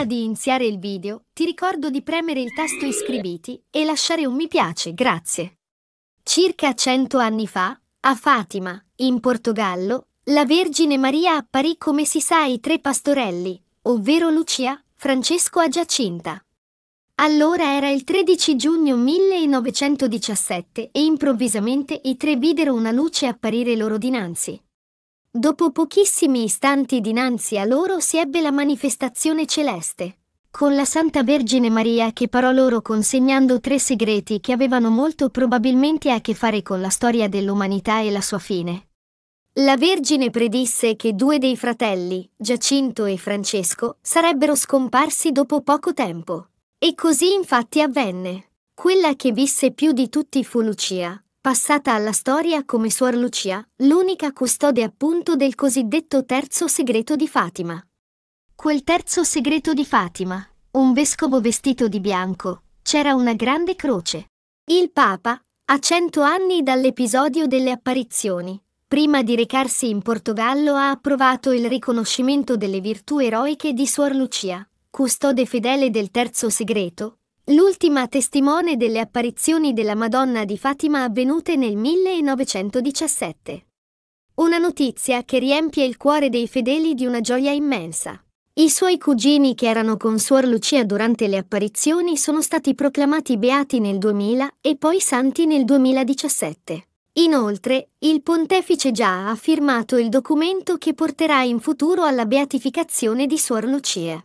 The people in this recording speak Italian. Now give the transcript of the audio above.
Prima di iniziare il video, ti ricordo di premere il tasto iscriviti e lasciare un mi piace, grazie. Circa cento anni fa, a Fatima, in Portogallo, la Vergine Maria apparì come si sa ai tre pastorelli, ovvero Lucia, Francesco e Giacinta. Allora era il 13 giugno 1917 e improvvisamente i tre videro una luce apparire loro dinanzi. Dopo pochissimi istanti dinanzi a loro si ebbe la manifestazione celeste, con la Santa Vergine Maria che parò loro consegnando tre segreti che avevano molto probabilmente a che fare con la storia dell'umanità e la sua fine. La Vergine predisse che due dei fratelli, Giacinto e Francesco, sarebbero scomparsi dopo poco tempo. E così infatti avvenne. Quella che visse più di tutti fu Lucia, passata alla storia come Suor Lucia, l'unica custode appunto del cosiddetto terzo segreto di Fatima. Quel terzo segreto di Fatima, un vescovo vestito di bianco, c'era una grande croce. Il Papa, a cento anni dall'episodio delle apparizioni, prima di recarsi in Portogallo ha approvato il riconoscimento delle virtù eroiche di Suor Lucia, custode fedele del terzo segreto, l'ultima testimone delle apparizioni della Madonna di Fatima avvenute nel 1917. Una notizia che riempie il cuore dei fedeli di una gioia immensa. I suoi cugini che erano con Suor Lucia durante le apparizioni sono stati proclamati beati nel 2000 e poi santi nel 2017. Inoltre, il pontefice già ha firmato il documento che porterà in futuro alla beatificazione di Suor Lucia.